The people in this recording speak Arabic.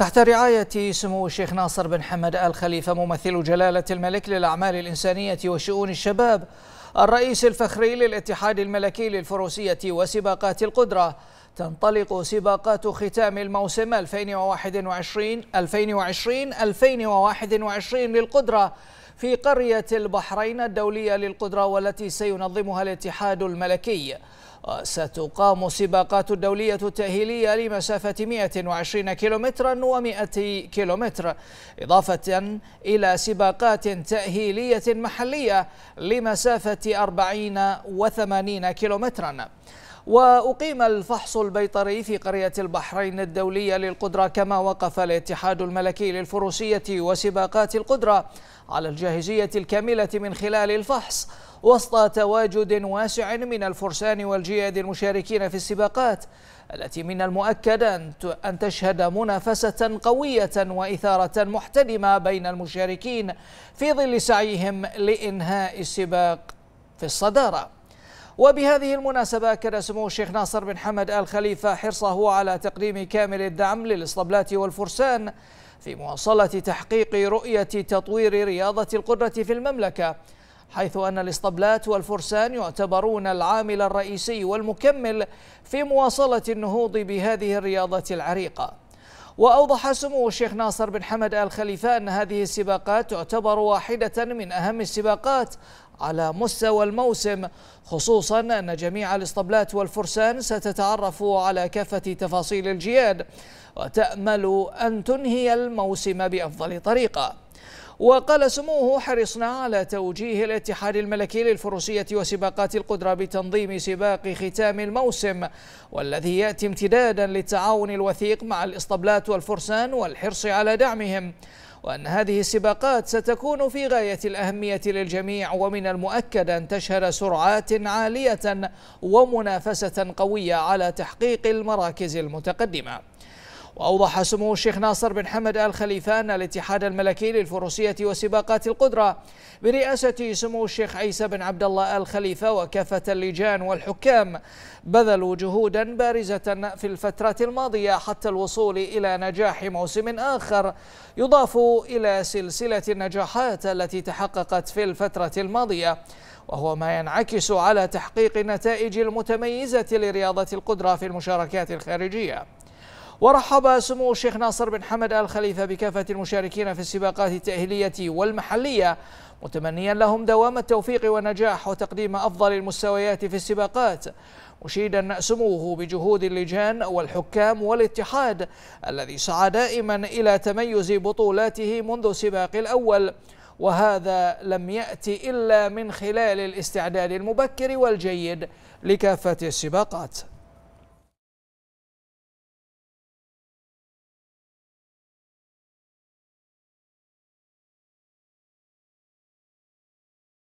تحت رعاية سمو الشيخ ناصر بن حمد آل خليفة ممثل جلالة الملك للأعمال الإنسانية وشؤون الشباب الرئيس الفخري للاتحاد الملكي للفروسية وسباقات القدرة تنطلق سباقات ختام الموسم 2021 2020 2021 للقدرة في قرية البحرين الدولية للقدرة والتي سينظمها الاتحاد الملكي وستقام سباقات دولية تأهيلية لمسافة 120 كيلومترا و100 كيلومتر إضافة إلى سباقات تأهيلية محلية لمسافة 40 و80 كيلومترا وأقيم الفحص البيطري في قرية البحرين الدولية للقدرة كما وقف الاتحاد الملكي للفروسية وسباقات القدرة على الجاهزية الكاملة من خلال الفحص وسط تواجد واسع من الفرسان والجهاز الجياد المشاركين في السباقات التي من المؤكد أن تشهد منافسة قوية وإثارة محتدمة بين المشاركين في ظل سعيهم لإنهاء السباق في الصدارة وبهذه المناسبة أكد سمو الشيخ ناصر بن حمد آل خليفة حرصه على تقديم كامل الدعم للإسطبلات والفرسان في مواصلة تحقيق رؤية تطوير رياضة القدرة في المملكة حيث أن الإسطبلات والفرسان يعتبرون العامل الرئيسي والمكمل في مواصلة النهوض بهذه الرياضة العريقة وأوضح سمو الشيخ ناصر بن حمد آل خليفة أن هذه السباقات تعتبر واحدة من أهم السباقات على مستوى الموسم خصوصا أن جميع الإسطبلات والفرسان ستتعرف على كافة تفاصيل الجياد وتأمل أن تنهي الموسم بأفضل طريقة وقال سموه حرصنا على توجيه الاتحاد الملكي للفروسية وسباقات القدرة بتنظيم سباق ختام الموسم والذي يأتي امتدادا للتعاون الوثيق مع الإسطبلات والفرسان والحرص على دعمهم وأن هذه السباقات ستكون في غاية الأهمية للجميع ومن المؤكد أن تشهد سرعات عالية ومنافسة قوية على تحقيق المراكز المتقدمة وأوضح سمو الشيخ ناصر بن حمد آل خليفة أن الاتحاد الملكي للفروسية وسباقات القدرة برئاسة سمو الشيخ عيسى بن عبد الله آل خليفة وكافة اللجان والحكام بذلوا جهودا بارزة في الفترة الماضية حتى الوصول إلى نجاح موسم آخر يضاف إلى سلسلة النجاحات التي تحققت في الفترة الماضية وهو ما ينعكس على تحقيق النتائج المتميزة لرياضة القدرة في المشاركات الخارجية ورحب سمو الشيخ ناصر بن حمد آل خليفة بكافة المشاركين في السباقات التأهيلية والمحلية متمنيا لهم دوام التوفيق والنجاح وتقديم أفضل المستويات في السباقات مشيدا سموه بجهود اللجان والحكام والاتحاد الذي سعى دائما إلى تميز بطولاته منذ سباق الأول وهذا لم يأتي إلا من خلال الاستعداد المبكر والجيد لكافة السباقات